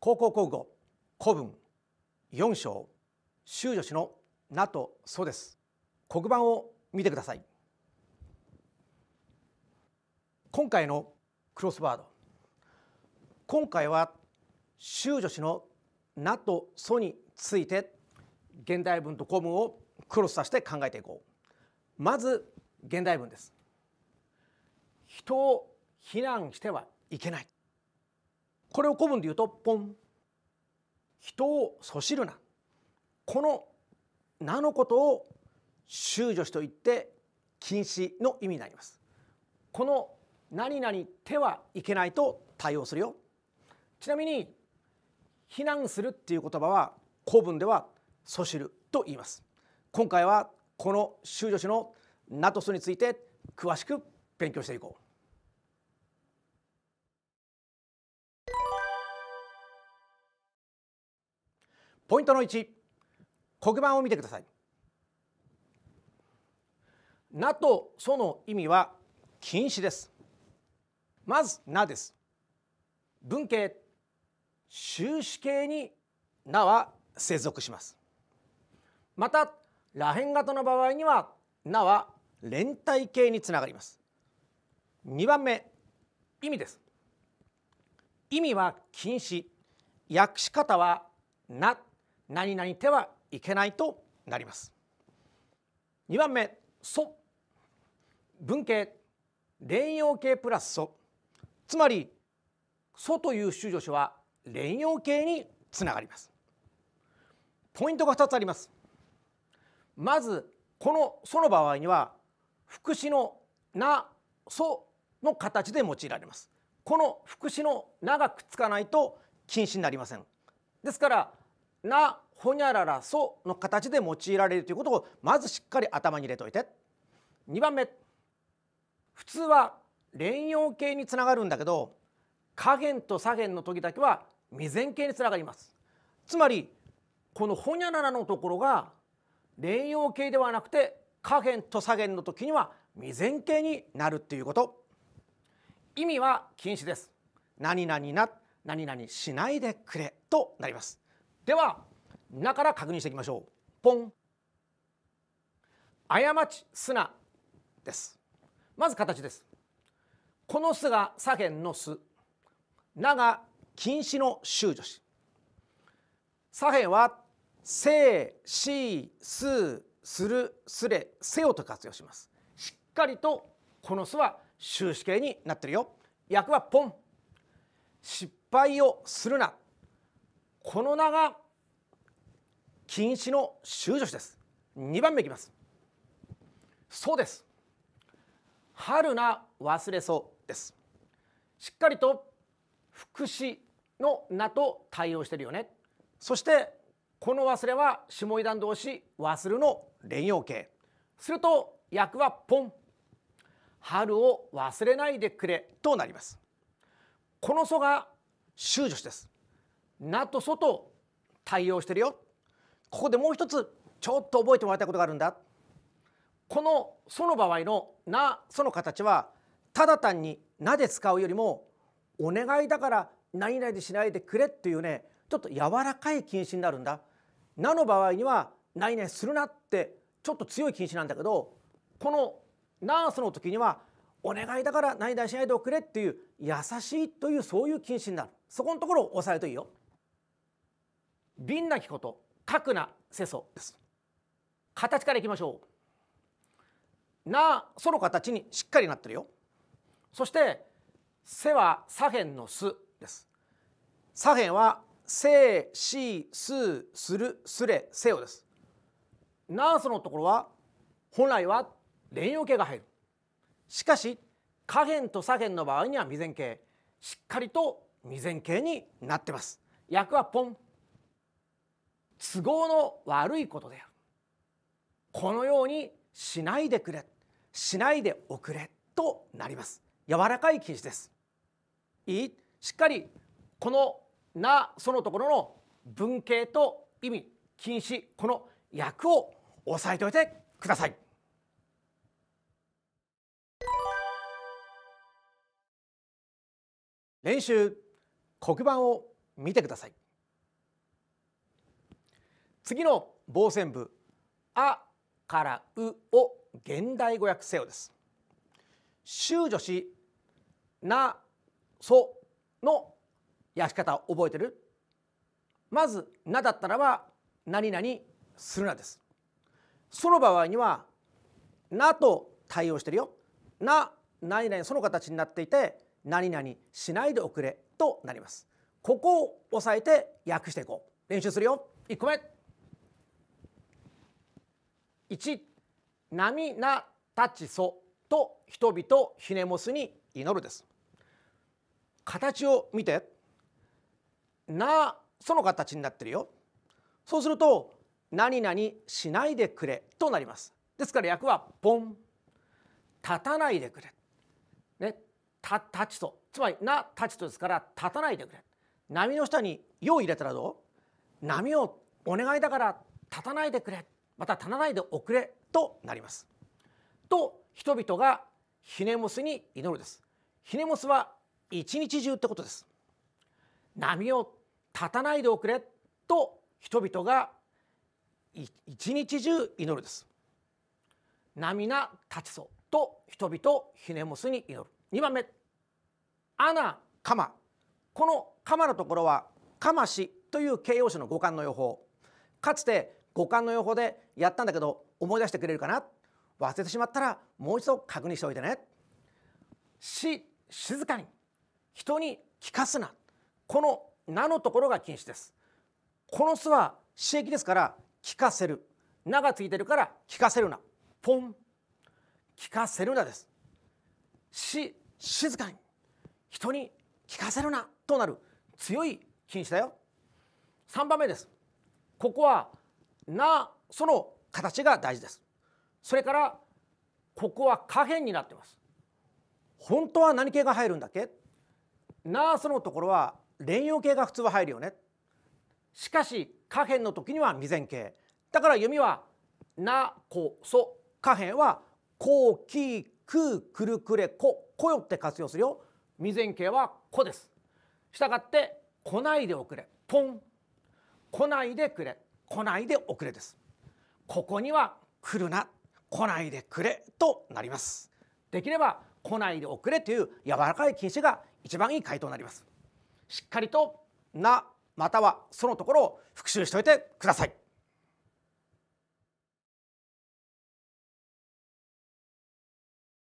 高校講語古文四章修女詞の「な」と「そ」です黒板を見てください今回のクロスワード今回は修女詞の「な」と「そ」について現代文と古文をクロスさせて考えていこうまず現代文です人を非難してはいけないこれを古文で言うとポン人をそしるなこの名のことを修助と言って禁止の意味になりますこの何々手はいけないと対応するよちなみに非難するっていう言葉は古文ではそしると言います今回はこの修助詞のナトスについて詳しく勉強していこうポイントの1黒板を見てください n とその意味は禁止ですまずなです文系修士系になは接続しますまたらへん型の場合にはなは連帯形につながります2番目意味です意味は禁止訳し方はな何々てはいけないとなります2番目素文系連用形プラス素つまり素という主助詞は連用形につながりますポイントが2つありますまずこの「素」の場合には副詞の「な」「素」の形で用いられますこの副詞の「な」がくっつかないと禁止になりませんですから「な」ほにゃららその形で用いられるということをまずしっかり頭に入れといて2番目普通は連用形につながるんだけど下辺と左辺の時だけは未然形につながりますつまりこのほにゃららのところが連用形ではなくて下辺と左辺の時には未然形になるっていうこと意味は禁止です何々な何々しないでくれとなりますではなから確認していきましょうポン過ち砂ですまず形ですこの巣が左辺の巣なが禁止の修助詞左辺はせいしすするすれせよと活用しますしっかりとこの巣は終止形になってるよ役はポン失敗をするなこの名が禁止の修助詞です2番目いきますそうです春な忘れそうですしっかりと副詞の名と対応してるよねそしてこの忘れは下位段同士忘るの連用形すると役はポン春を忘れないでくれとなりますこの祖が修助詞です名と祖と対応してるよここでもう一つちょっと覚えてもらいたいことがあるんだこの「そ」の場合の「な」「そ」の形はただ単に「な」で使うよりも「お願いだから何々でしないでくれ」っていうねちょっと柔らかい禁止になるんだ。「な」の場合には「何々するな」ってちょっと強い禁止なんだけどこの「な」「そ」の時には「お願いだから何々しないでおくれ」っていう優しいというそういう禁止になるそこのところを押さえるといいよ。なきこと格な世相です形からいきましょうなあその形にしっかりなってるよそして背は左辺のすです左辺はせしすするすれせよですなあそのところは本来は連用形が入るしかし下辺と左辺の場合には未然形しっかりと未然形になってます役はポン都合の悪いことであるこのようにしないでくれしないでおくれとなります柔らかい禁止ですいいしっかりこの「な」そのところの文型と意味禁止この訳を押さえておいてください。練習黒板を見てください。次の傍線部「あ」から「う」を現代語訳せよです。修助し「な」「そ」の訳し方を覚えてるまず「な」だったらは何々するな」です。その場合には「な」と対応してるよ。「な」「何々」その形になっていて「何々しないでおくれ」となります。ここを押さえて訳していこう。練習するよ。1個目1波なたちそと人々ひねもすに祈るです形を見てなその形になってるよそうすると何々しないでくれとなりますですから役はポン立たないでくれねた立ちとつまりな立ちとですから立たないでくれ波の下に「よ」を入れたらどう波をお願いだから立たないでくれまた足らないで遅れとなります。と人々がヒネモスに祈るです。ヒネモスは一日中ってことです。波を立たないでおくれと人々が一日中祈るです。波が立ちそうと人々ヒネモスに祈る。2番目アナカマこのカマのところはカマシという形容詞の語感の予報かつて五感の予報でやったんだけど思い出してくれるかな忘れてしまったらもう一度確認しておいてね。し静かに人に聞かすなこの「な」のところが禁止です。この「す」は刺激ですから聞かせる「な」がついてるから聞かせるなポン聞かせるなです。し静かに人に聞かせるなとなる強い禁止だよ。3番目です。ここはなその形が大事ですそれからここは可変になってます本当は何系が入るんだっけなースのところは連用形が普通は入るよねしかし可変の時には未然形だから読みは「なこそ」可変は「こうきくくるくれこ」「こよ」って活用するよ未然形は「こ」ですしたがって「来ないでおくれ」「ポン」「来ないでくれ」来ないでおくれですここには来るな来ないでくれとなりますできれば来ないでおくれという柔らかい禁止が一番いい回答になりますしっかりとなまたはそのところを復習しておいてください